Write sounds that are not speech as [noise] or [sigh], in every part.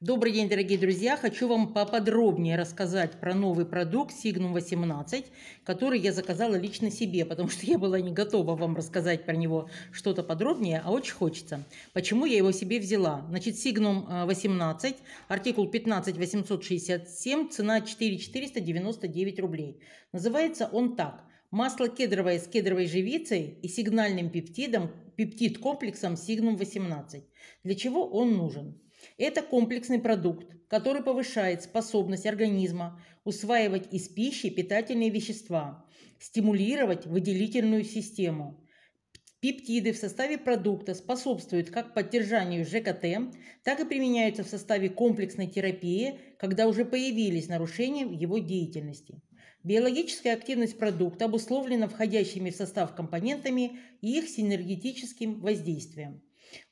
Добрый день, дорогие друзья! Хочу вам поподробнее рассказать про новый продукт Signum 18, который я заказала лично себе, потому что я была не готова вам рассказать про него что-то подробнее, а очень хочется. Почему я его себе взяла? Значит, Signum 18, э, артикул 15867, цена 4499 рублей. Называется он так – Масло кедровое с кедровой живицей и сигнальным пептидом, пептид-комплексом сигнум-18. Для чего он нужен? Это комплексный продукт, который повышает способность организма усваивать из пищи питательные вещества, стимулировать выделительную систему. Пептиды в составе продукта способствуют как поддержанию ЖКТ, так и применяются в составе комплексной терапии, когда уже появились нарушения в его деятельности. Биологическая активность продукта обусловлена входящими в состав компонентами и их синергетическим воздействием.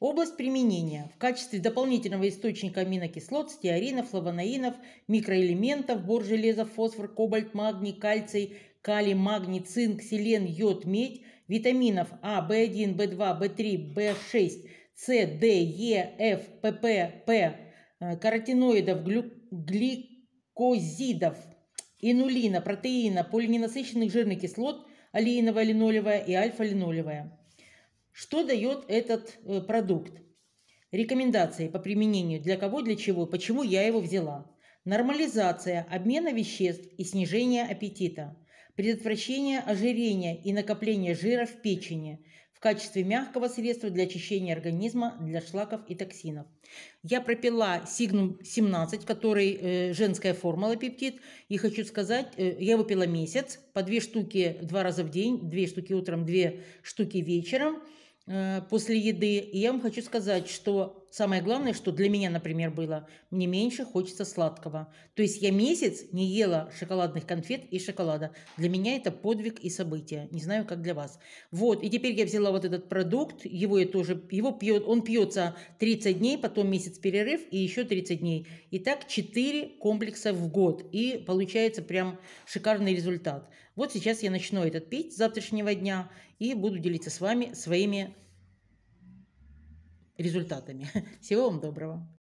Область применения. В качестве дополнительного источника аминокислот, стеаринов, флавоноинов, микроэлементов, бор, железо, фосфор, кобальт, магний, кальций, калий, магний, цинк, селен, йод, медь, витаминов А, В1, В2, В3, В6, С, Д, Е, Ф, ПП, П, э, каротиноидов, глю... гликозидов – инулина, протеина, полиненасыщенных жирных кислот, алииновая, линолевая и альфа-линолевая. Что дает этот э, продукт? Рекомендации по применению для кого, для чего, почему я его взяла. Нормализация обмена веществ и снижение аппетита. Предотвращение ожирения и накопления жира в печени качестве мягкого средства для очищения организма, для шлаков и токсинов. Я пропила Сигнум 17, который э, женская формула пептид. И хочу сказать, э, я выпила месяц, по две штуки два раза в день, две штуки утром, две штуки вечером э, после еды. И я вам хочу сказать, что самое главное, что для меня, например, было, мне меньше хочется сладкого. То есть я месяц не ела шоколадных конфет и шоколада. Для меня это подвиг и событие. Не знаю, как для вас. Вот, и теперь я взяла вот этот продукт, его я тоже, его пьет, он пьется 30 дней, потом месяц перерыв и еще 30 дней. Итак, 4 комплекса в год. И получается прям шикарный результат. Вот сейчас я начну этот пить с завтрашнего дня и буду делиться с вами своими результатами. [laughs] Всего вам доброго!